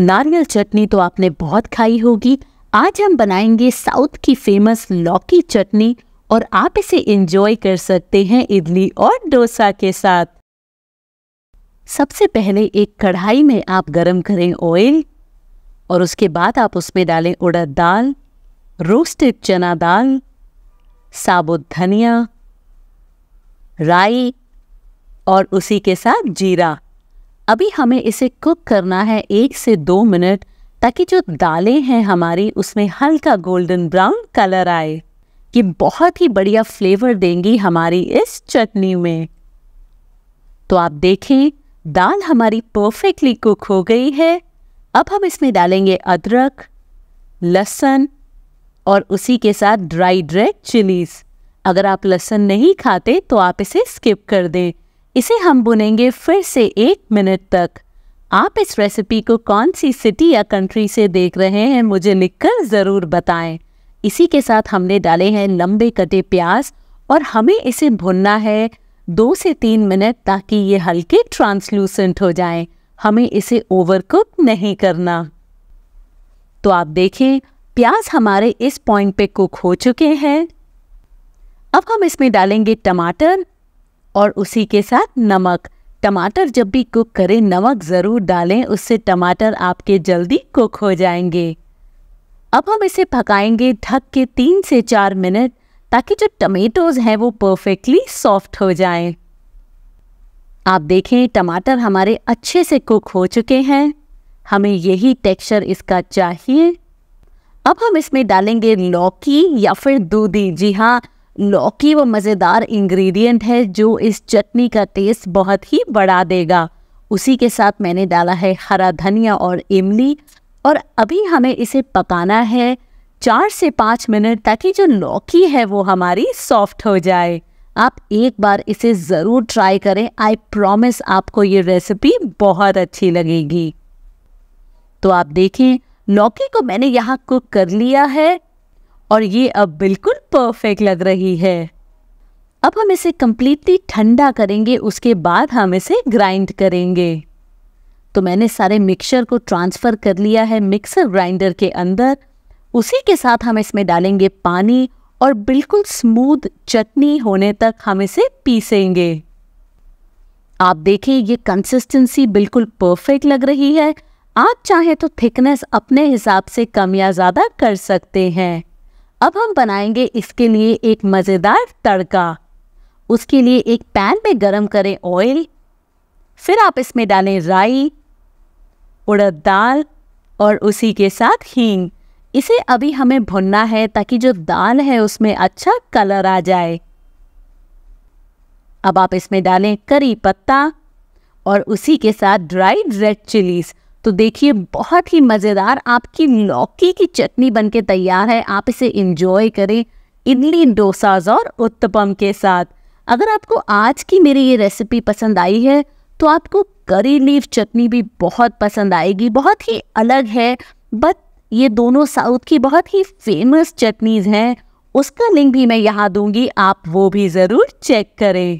नारियल चटनी तो आपने बहुत खाई होगी आज हम बनाएंगे साउथ की फेमस लौकी चटनी और आप इसे इंजॉय कर सकते हैं इडली और डोसा के साथ सबसे पहले एक कढ़ाई में आप गरम करें ऑयल और उसके बाद आप उसमें डालें उड़द दाल रोस्टेड चना दाल साबुत धनिया राई और उसी के साथ जीरा अभी हमें इसे कुक करना है एक से दो मिनट ताकि जो दालें हैं हमारी उसमें हल्का गोल्डन ब्राउन कलर आए ये बहुत ही बढ़िया फ्लेवर देंगी हमारी इस चटनी में तो आप देखें दाल हमारी परफेक्टली कुक हो गई है अब हम इसमें डालेंगे अदरक लहसन और उसी के साथ ड्राई रेड चिलीज़ अगर आप लहसन नहीं खाते तो आप इसे स्किप कर दें इसे हम बुनेंगे फिर से एक मिनट तक आप इस रेसिपी को कौन सी सिटी या कंट्री से देख रहे हैं मुझे लिखकर ज़रूर बताएं इसी के साथ हमने डाले हैं लंबे कटे प्याज और हमें इसे भुनना है दो से तीन मिनट ताकि ये हल्के ट्रांसलूसेंट हो जाएं। हमें इसे ओवरकुक नहीं करना तो आप देखें प्याज हमारे इस पॉइंट पे कुक हो चुके हैं अब हम इसमें डालेंगे टमाटर और उसी के साथ नमक टमाटर जब भी कुक करें नमक ज़रूर डालें उससे टमाटर आपके जल्दी कुक हो जाएंगे अब हम इसे पकाएंगे ढक के तीन से चार मिनट ताकि जो टमेटोज हैं वो परफेक्टली सॉफ्ट हो जाएं। आप देखें टमाटर हमारे अच्छे से कुक हो चुके हैं हमें यही टेक्सचर इसका चाहिए अब हम इसमें डालेंगे लौकी या फिर दूधी जी हाँ लौकी व मज़ेदार इंग्रेडिएंट है जो इस चटनी का टेस्ट बहुत ही बढ़ा देगा उसी के साथ मैंने डाला है हरा धनिया और इमली और अभी हमें इसे पकाना है चार से पाँच मिनट ताकि जो लौकी है वो हमारी सॉफ्ट हो जाए आप एक बार इसे ज़रूर ट्राई करें आई प्रॉमिस आपको ये रेसिपी बहुत अच्छी लगेगी तो आप देखें लौकी को मैंने यहाँ कुक कर लिया है और ये अब बिल्कुल परफेक्ट लग रही है अब हम इसे कम्प्लीटली ठंडा करेंगे उसके बाद हम इसे ग्राइंड करेंगे तो मैंने सारे मिक्सचर को ट्रांसफ़र कर लिया है मिक्सर ग्राइंडर के अंदर उसी के साथ हम इसमें डालेंगे पानी और बिल्कुल स्मूथ चटनी होने तक हम इसे पीसेंगे आप देखें ये कंसिस्टेंसी बिल्कुल परफेक्ट लग रही है आप चाहें तो थिकनेस अपने हिसाब से कम या ज़्यादा कर सकते हैं अब हम बनाएंगे इसके लिए एक मज़ेदार तड़का उसके लिए एक पैन में गरम करें ऑयल फिर आप इसमें डालें राई उड़द दाल और उसी के साथ हींग इसे अभी हमें भुनना है ताकि जो दाल है उसमें अच्छा कलर आ जाए अब आप इसमें डालें करी पत्ता और उसी के साथ ड्राइड रेड चिलीज तो देखिए बहुत ही मज़ेदार आपकी लौकी की चटनी बनके तैयार है आप इसे इंजॉय करें इडली डोसाज और उत्तपम के साथ अगर आपको आज की मेरी ये रेसिपी पसंद आई है तो आपको करी लीफ चटनी भी बहुत पसंद आएगी बहुत ही अलग है बट ये दोनों साउथ की बहुत ही फेमस चटनीज़ हैं उसका लिंक भी मैं यहाँ दूंगी आप वो भी ज़रूर चेक करें